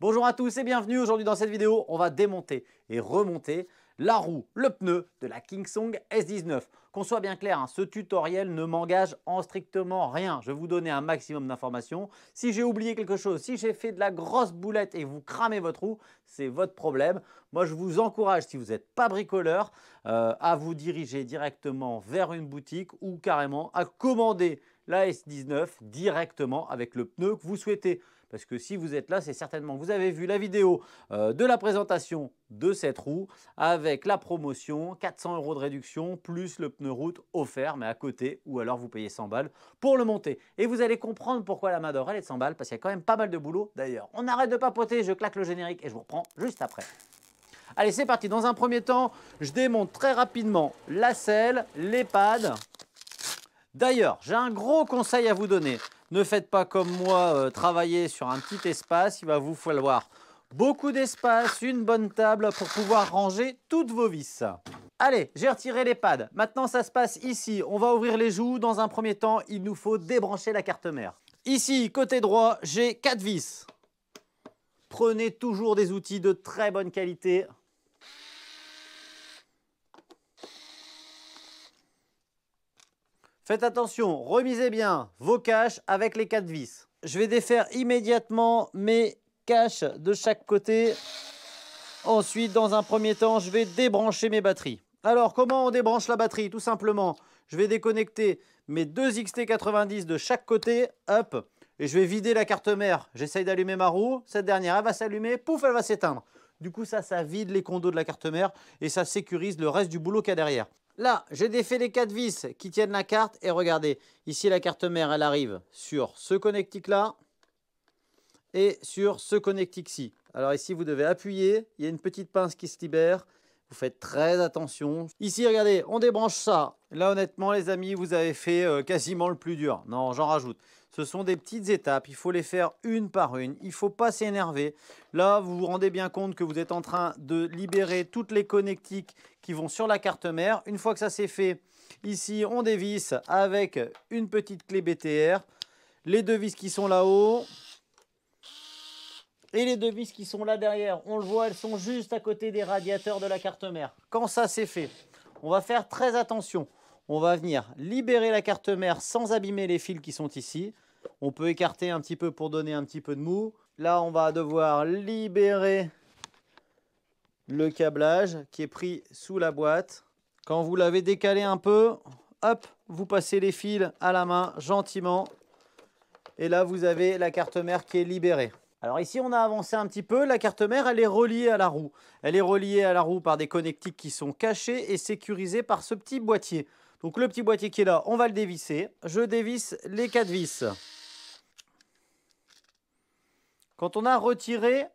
Bonjour à tous et bienvenue. Aujourd'hui dans cette vidéo, on va démonter et remonter la roue, le pneu de la Kingsong S19. Qu'on soit bien clair, hein, ce tutoriel ne m'engage en strictement rien. Je vais vous donner un maximum d'informations. Si j'ai oublié quelque chose, si j'ai fait de la grosse boulette et vous cramez votre roue, c'est votre problème. Moi, je vous encourage, si vous n'êtes pas bricoleur, euh, à vous diriger directement vers une boutique ou carrément à commander la S19 directement avec le pneu que vous souhaitez. Parce que si vous êtes là, c'est certainement vous avez vu la vidéo euh, de la présentation de cette roue avec la promotion 400 euros de réduction plus le pneu route offert mais à côté ou alors vous payez 100 balles pour le monter et vous allez comprendre pourquoi la d'or elle est de 100 balles parce qu'il y a quand même pas mal de boulot d'ailleurs on arrête de papoter je claque le générique et je vous reprends juste après allez c'est parti dans un premier temps je démonte très rapidement la selle les pads D'ailleurs, j'ai un gros conseil à vous donner. Ne faites pas comme moi, euh, travailler sur un petit espace, il va vous falloir beaucoup d'espace, une bonne table pour pouvoir ranger toutes vos vis. Allez, j'ai retiré les pads. Maintenant, ça se passe ici. On va ouvrir les joues. Dans un premier temps, il nous faut débrancher la carte mère. Ici, côté droit, j'ai quatre vis. Prenez toujours des outils de très bonne qualité. Faites attention, remisez bien vos caches avec les quatre vis. Je vais défaire immédiatement mes caches de chaque côté. Ensuite, dans un premier temps, je vais débrancher mes batteries. Alors, comment on débranche la batterie Tout simplement, je vais déconnecter mes deux XT90 de chaque côté, hop, et je vais vider la carte mère. J'essaye d'allumer ma roue, cette dernière, elle va s'allumer, pouf, elle va s'éteindre. Du coup, ça, ça vide les condos de la carte mère et ça sécurise le reste du boulot qu'il y a derrière. Là, j'ai défait les quatre vis qui tiennent la carte. Et regardez, ici, la carte mère, elle arrive sur ce connectique-là et sur ce connectique-ci. Alors ici, vous devez appuyer. Il y a une petite pince qui se libère. Vous faites très attention. Ici, regardez, on débranche ça. Là, honnêtement, les amis, vous avez fait euh, quasiment le plus dur. Non, j'en rajoute. Ce sont des petites étapes, il faut les faire une par une, il ne faut pas s'énerver. Là, vous vous rendez bien compte que vous êtes en train de libérer toutes les connectiques qui vont sur la carte mère. Une fois que ça c'est fait, ici on dévisse avec une petite clé BTR, les deux vis qui sont là-haut, et les deux vis qui sont là derrière, on le voit, elles sont juste à côté des radiateurs de la carte mère. Quand ça c'est fait, on va faire très attention on va venir libérer la carte mère sans abîmer les fils qui sont ici. On peut écarter un petit peu pour donner un petit peu de mou. Là, on va devoir libérer le câblage qui est pris sous la boîte. Quand vous l'avez décalé un peu, hop, vous passez les fils à la main gentiment. Et là, vous avez la carte mère qui est libérée. Alors ici, on a avancé un petit peu. La carte mère, elle est reliée à la roue. Elle est reliée à la roue par des connectiques qui sont cachés et sécurisés par ce petit boîtier. Donc le petit boîtier qui est là, on va le dévisser. Je dévisse les quatre vis. Quand on a retiré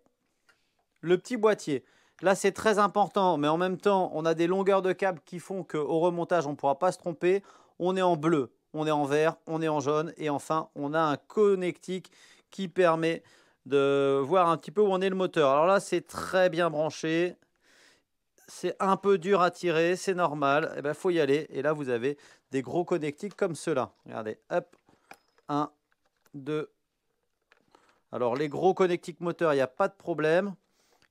le petit boîtier, là c'est très important, mais en même temps on a des longueurs de câble qui font qu'au remontage on ne pourra pas se tromper. On est en bleu, on est en vert, on est en jaune et enfin on a un connectique qui permet de voir un petit peu où en est le moteur. Alors là c'est très bien branché, c'est un peu dur à tirer, c'est normal. Il eh ben, faut y aller. Et là, vous avez des gros connectiques comme ceux-là. Regardez, hop, 1, 2. Alors, les gros connectiques moteurs, il n'y a pas de problème.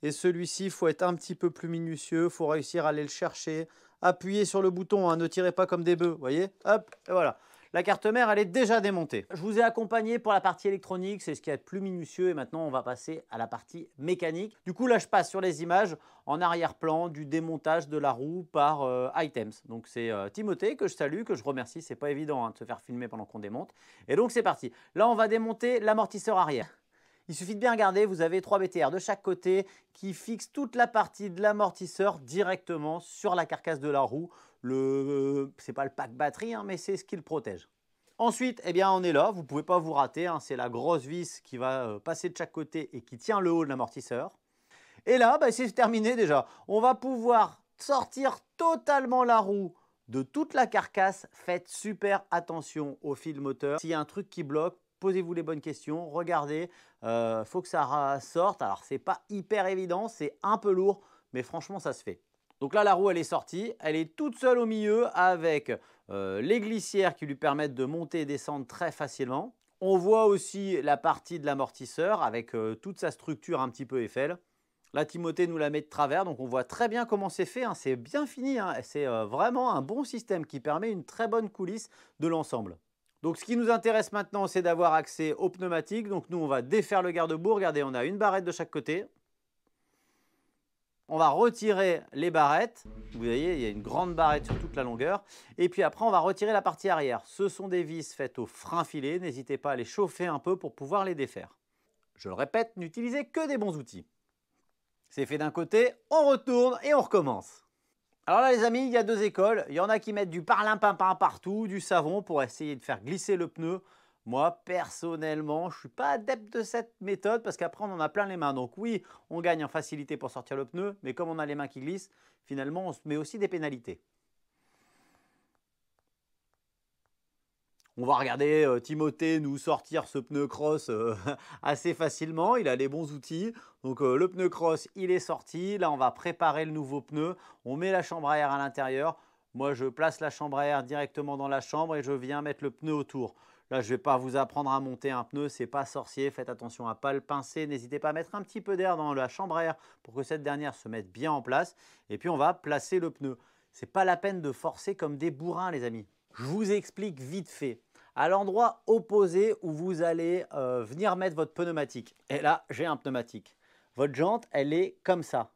Et celui-ci, il faut être un petit peu plus minutieux. Il faut réussir à aller le chercher. Appuyez sur le bouton, hein, ne tirez pas comme des bœufs, voyez Hop, et voilà la carte mère, elle est déjà démontée. Je vous ai accompagné pour la partie électronique, c'est ce qui est plus minutieux, et maintenant on va passer à la partie mécanique. Du coup, là, je passe sur les images en arrière-plan du démontage de la roue par euh, items. Donc c'est euh, Timothée que je salue, que je remercie, c'est pas évident hein, de se faire filmer pendant qu'on démonte. Et donc c'est parti. Là, on va démonter l'amortisseur arrière. Il suffit de bien regarder, vous avez trois BTR de chaque côté qui fixent toute la partie de l'amortisseur directement sur la carcasse de la roue. Le, euh, c'est pas le pack batterie, hein, mais c'est ce qui le protège. Ensuite, eh bien, on est là, vous ne pouvez pas vous rater. Hein. c'est la grosse vis qui va euh, passer de chaque côté et qui tient le haut de l'amortisseur. Et là, bah, c'est terminé déjà. On va pouvoir sortir totalement la roue de toute la carcasse. Faites super attention au fil moteur. S'il y a un truc qui bloque, posez-vous les bonnes questions, regardez, il euh, faut que ça sorte. Alors c'est pas hyper évident, c'est un peu lourd, mais franchement ça se fait. Donc là la roue elle est sortie, elle est toute seule au milieu avec euh, les glissières qui lui permettent de monter et descendre très facilement. On voit aussi la partie de l'amortisseur avec euh, toute sa structure un petit peu Eiffel. La Timothée nous la met de travers, donc on voit très bien comment c'est fait. Hein. C'est bien fini, hein. c'est euh, vraiment un bon système qui permet une très bonne coulisse de l'ensemble. Donc ce qui nous intéresse maintenant, c'est d'avoir accès aux pneumatiques. Donc nous, on va défaire le garde-boue. Regardez, on a une barrette de chaque côté. On va retirer les barrettes. Vous voyez, il y a une grande barrette sur toute la longueur. Et puis après, on va retirer la partie arrière. Ce sont des vis faites au frein filet. N'hésitez pas à les chauffer un peu pour pouvoir les défaire. Je le répète, n'utilisez que des bons outils. C'est fait d'un côté, on retourne et on recommence. Alors là les amis, il y a deux écoles. Il y en a qui mettent du parlimpinpin partout, du savon pour essayer de faire glisser le pneu. Moi, personnellement, je ne suis pas adepte de cette méthode parce qu'après, on en a plein les mains. Donc oui, on gagne en facilité pour sortir le pneu, mais comme on a les mains qui glissent, finalement, on se met aussi des pénalités. On va regarder euh, Timothée nous sortir ce pneu cross euh, assez facilement. Il a les bons outils. Donc euh, le pneu cross, il est sorti. Là, on va préparer le nouveau pneu. On met la chambre à air à l'intérieur. Moi, je place la chambre à air directement dans la chambre et je viens mettre le pneu autour je ne vais pas vous apprendre à monter un pneu, c'est pas sorcier, faites attention à ne pas le pincer, n'hésitez pas à mettre un petit peu d'air dans la chambre à air pour que cette dernière se mette bien en place. Et puis on va placer le pneu. n'est pas la peine de forcer comme des bourrins les amis. Je vous explique vite fait. À l'endroit opposé où vous allez euh, venir mettre votre pneumatique. Et là, j'ai un pneumatique. Votre jante, elle est comme ça.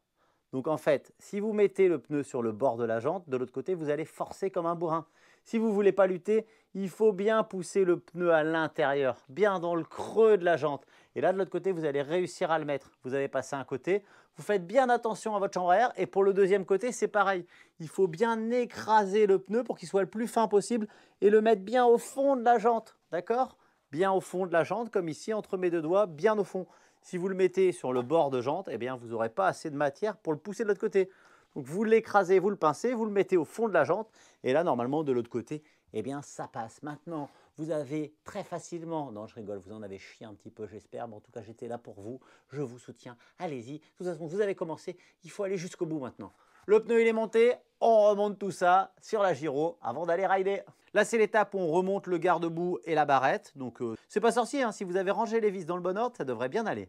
Donc en fait, si vous mettez le pneu sur le bord de la jante, de l'autre côté, vous allez forcer comme un bourrin. Si vous ne voulez pas lutter, il faut bien pousser le pneu à l'intérieur, bien dans le creux de la jante. Et là, de l'autre côté, vous allez réussir à le mettre. Vous avez passé un côté, vous faites bien attention à votre chambre à air. Et pour le deuxième côté, c'est pareil. Il faut bien écraser le pneu pour qu'il soit le plus fin possible et le mettre bien au fond de la jante. D'accord Bien au fond de la jante, comme ici, entre mes deux doigts, bien au fond. Si vous le mettez sur le bord de jante, eh bien, vous n'aurez pas assez de matière pour le pousser de l'autre côté. Donc vous l'écrasez, vous le pincez, vous le mettez au fond de la jante et là normalement de l'autre côté, eh bien ça passe. Maintenant, vous avez très facilement, non je rigole, vous en avez chié un petit peu j'espère, mais en tout cas j'étais là pour vous, je vous soutiens, allez-y. De toute façon, vous avez commencé, il faut aller jusqu'au bout maintenant. Le pneu il est monté, on remonte tout ça sur la gyro avant d'aller rider. Là c'est l'étape où on remonte le garde-boue et la barrette, donc euh, c'est pas sorcier, hein. si vous avez rangé les vis dans le bon ordre, ça devrait bien aller.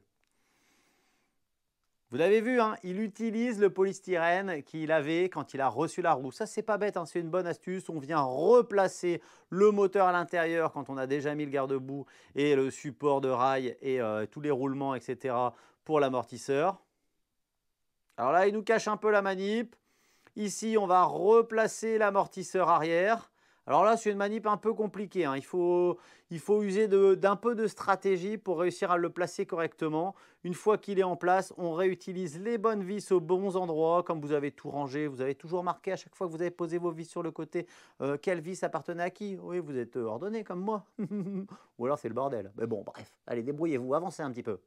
Vous l'avez vu, hein, il utilise le polystyrène qu'il avait quand il a reçu la roue. Ça, c'est pas bête, hein, c'est une bonne astuce. On vient replacer le moteur à l'intérieur quand on a déjà mis le garde-boue et le support de rail et euh, tous les roulements, etc. pour l'amortisseur. Alors là, il nous cache un peu la manip. Ici, on va replacer l'amortisseur arrière. Alors là, c'est une manip un peu compliquée. Hein. Il, faut, il, faut, user d'un peu de stratégie pour réussir à le placer correctement. Une fois qu'il est en place, on réutilise les bonnes vis aux bons endroits. Comme vous avez tout rangé, vous avez toujours marqué à chaque fois que vous avez posé vos vis sur le côté euh, quelle vis appartenait à qui. Oui, vous êtes euh, ordonné comme moi. Ou alors c'est le bordel. Mais bon, bref, allez, débrouillez-vous, avancez un petit peu.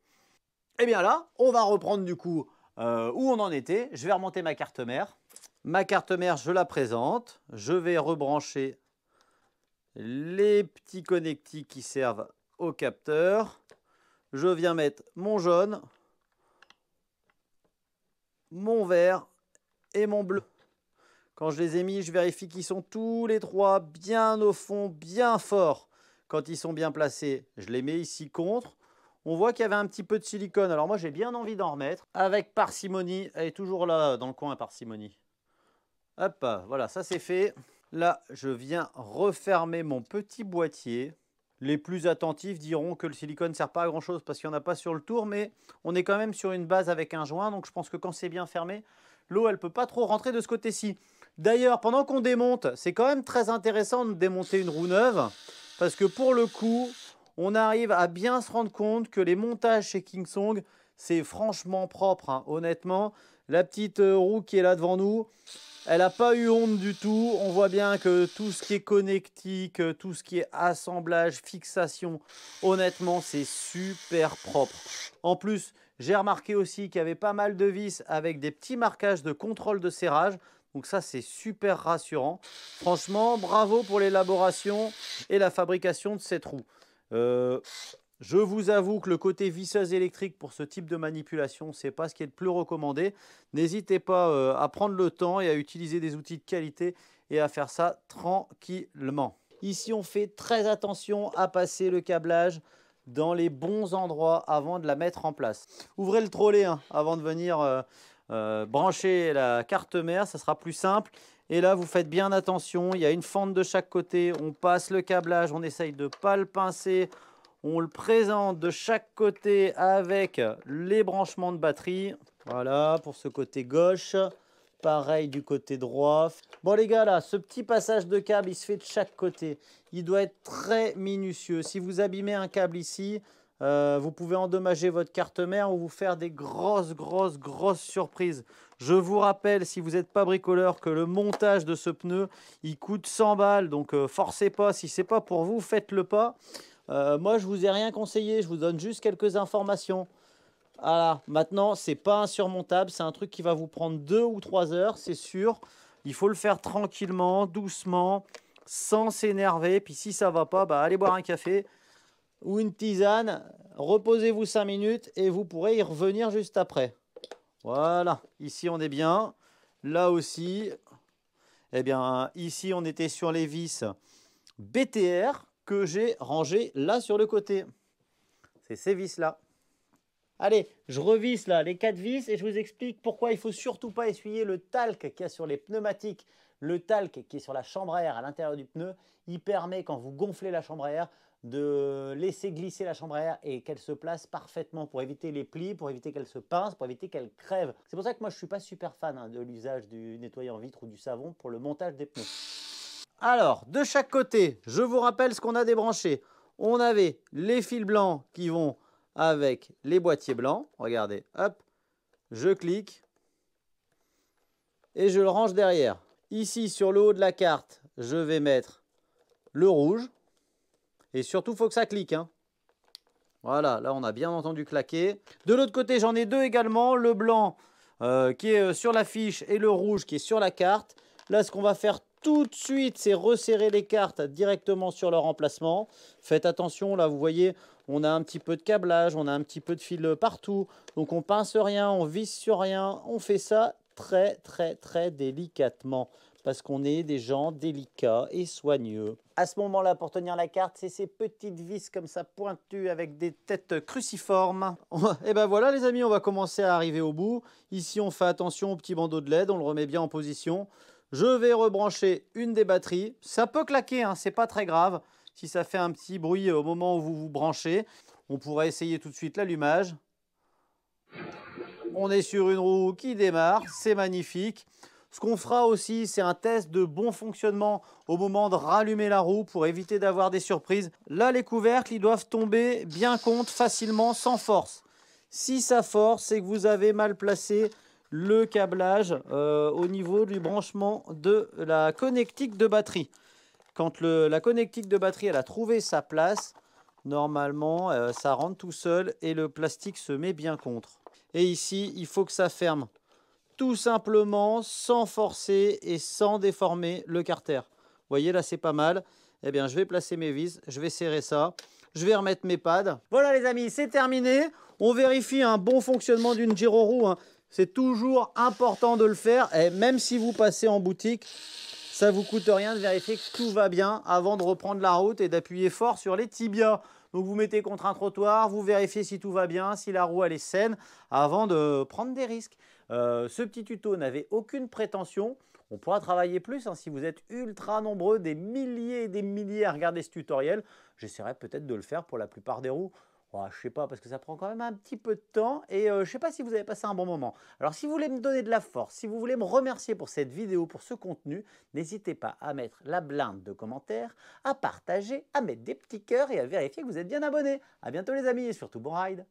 Et eh bien là, on va reprendre du coup euh, où on en était. Je vais remonter ma carte mère. Ma carte mère, je la présente. Je vais rebrancher les petits connectiques qui servent au capteur. Je viens mettre mon jaune, mon vert et mon bleu. Quand je les ai mis, je vérifie qu'ils sont tous les trois bien au fond, bien forts. Quand ils sont bien placés, je les mets ici contre. On voit qu'il y avait un petit peu de silicone. Alors moi, j'ai bien envie d'en remettre. Avec parcimonie, elle est toujours là dans le coin, parcimonie. Hop, voilà, ça c'est fait. Là, je viens refermer mon petit boîtier. Les plus attentifs diront que le silicone ne sert pas à grand chose parce qu'il n'y en a pas sur le tour, mais on est quand même sur une base avec un joint, donc je pense que quand c'est bien fermé, l'eau elle peut pas trop rentrer de ce côté-ci. D'ailleurs, pendant qu'on démonte, c'est quand même très intéressant de démonter une roue neuve parce que pour le coup, on arrive à bien se rendre compte que les montages chez Kingsong, c'est franchement propre, hein, honnêtement. La petite euh, roue qui est là devant nous, elle n'a pas eu honte du tout. On voit bien que tout ce qui est connectique, euh, tout ce qui est assemblage, fixation, honnêtement, c'est super propre. En plus, j'ai remarqué aussi qu'il y avait pas mal de vis avec des petits marquages de contrôle de serrage. Donc ça, c'est super rassurant. Franchement, bravo pour l'élaboration et la fabrication de cette roue. Euh, je vous avoue que le côté visseuse électrique pour ce type de manipulation, ce n'est pas ce qui est le plus recommandé. N'hésitez pas euh, à prendre le temps et à utiliser des outils de qualité et à faire ça tranquillement. Ici, on fait très attention à passer le câblage dans les bons endroits avant de la mettre en place. Ouvrez le trolley hein, avant de venir euh, euh, brancher la carte mère, ça sera plus simple. Et là, vous faites bien attention, il y a une fente de chaque côté, on passe le câblage, on essaye de ne pas le pincer, on le présente de chaque côté avec les branchements de batterie. Voilà, pour ce côté gauche. Pareil du côté droit. Bon les gars, là, ce petit passage de câble, il se fait de chaque côté. Il doit être très minutieux. Si vous abîmez un câble ici, euh, vous pouvez endommager votre carte mère ou vous faire des grosses, grosses, grosses surprises. Je vous rappelle, si vous n'êtes pas bricoleur, que le montage de ce pneu, il coûte 100 balles. Donc, euh, forcez pas. Si c'est pas pour vous, faites-le pas. Euh, moi, je vous ai rien conseillé, je vous donne juste quelques informations. Voilà, maintenant, c'est pas insurmontable, c'est un truc qui va vous prendre deux ou trois heures, c'est sûr. Il faut le faire tranquillement, doucement, sans s'énerver. Puis si ça va pas, bah, allez boire un café ou une tisane, reposez-vous cinq minutes et vous pourrez y revenir juste après. Voilà, ici on est bien. Là aussi, eh bien, ici on était sur les vis BTR, que j'ai rangé là sur le côté. C'est ces vis-là. Allez, je revisse là les quatre vis et je vous explique pourquoi il faut surtout pas essuyer le talc qu'il y a sur les pneumatiques. Le talc qui est sur la chambre à air à l'intérieur du pneu, il permet quand vous gonflez la chambre à air de laisser glisser la chambre à air et qu'elle se place parfaitement pour éviter les plis, pour éviter qu'elle se pince, pour éviter qu'elle crève. C'est pour ça que moi je suis pas super fan hein, de l'usage du nettoyant vitre ou du savon pour le montage des pneus. Alors, de chaque côté, je vous rappelle ce qu'on a débranché. On avait les fils blancs qui vont avec les boîtiers blancs. Regardez, hop, je clique et je le range derrière. Ici, sur le haut de la carte, je vais mettre le rouge. Et surtout, il faut que ça clique. Hein. Voilà, là, on a bien entendu claquer. De l'autre côté, j'en ai deux également. Le blanc euh, qui est euh, sur la fiche et le rouge qui est sur la carte. Là, ce qu'on va faire tout de suite, c'est resserrer les cartes directement sur leur emplacement. Faites attention, là, vous voyez, on a un petit peu de câblage, on a un petit peu de fil partout. Donc, on pince rien, on visse sur rien. On fait ça très, très, très délicatement parce qu'on est des gens délicats et soigneux. À ce moment-là, pour tenir la carte, c'est ces petites vis comme ça pointues avec des têtes cruciformes. et eh ben voilà les amis, on va commencer à arriver au bout. Ici, on fait attention au petit bandeau de LED, on le remet bien en position. Je vais rebrancher une des batteries. Ça peut claquer, hein, c'est pas très grave. Si ça fait un petit bruit euh, au moment où vous vous branchez, on pourrait essayer tout de suite l'allumage. On est sur une roue qui démarre, c'est magnifique. Ce qu'on fera aussi, c'est un test de bon fonctionnement au moment de rallumer la roue pour éviter d'avoir des surprises. Là, les couvercles, ils doivent tomber bien compte, facilement, sans force. Si ça force, c'est que vous avez mal placé le câblage euh, au niveau du branchement de la connectique de batterie. Quand la connectique de batterie elle a trouvé sa place, normalement euh, ça rentre tout seul et le plastique se met bien contre. Et ici, il faut que ça ferme tout simplement sans forcer et sans déformer le carter. Vous voyez là c'est pas mal. Eh bien je vais placer mes vis, je vais serrer ça, je vais remettre mes pads. Voilà les amis, c'est terminé. On vérifie un bon fonctionnement d'une gyro roue. Hein. C'est toujours important de le faire. Et même si vous passez en boutique, ça vous coûte rien de vérifier que tout va bien avant de reprendre la route et d'appuyer fort sur les tibias. Donc vous mettez contre un trottoir, vous vérifiez si tout va bien, si la roue elle est saine, avant de prendre des risques. Euh, ce petit tuto n'avait aucune prétention. On pourra travailler plus hein, si vous êtes ultra nombreux, des milliers et des milliers à regarder ce tutoriel. J'essaierai peut-être de le faire pour la plupart des roues. Je je sais pas, parce que ça prend quand même un petit peu de temps et euh, je sais pas si vous avez passé un bon moment. Alors si vous voulez me donner de la force, si vous voulez me remercier pour cette vidéo, pour ce contenu, n'hésitez pas à mettre la blinde de commentaires, à partager, à mettre des petits cœurs et à vérifier que vous êtes bien abonné. A bientôt les amis et surtout bon ride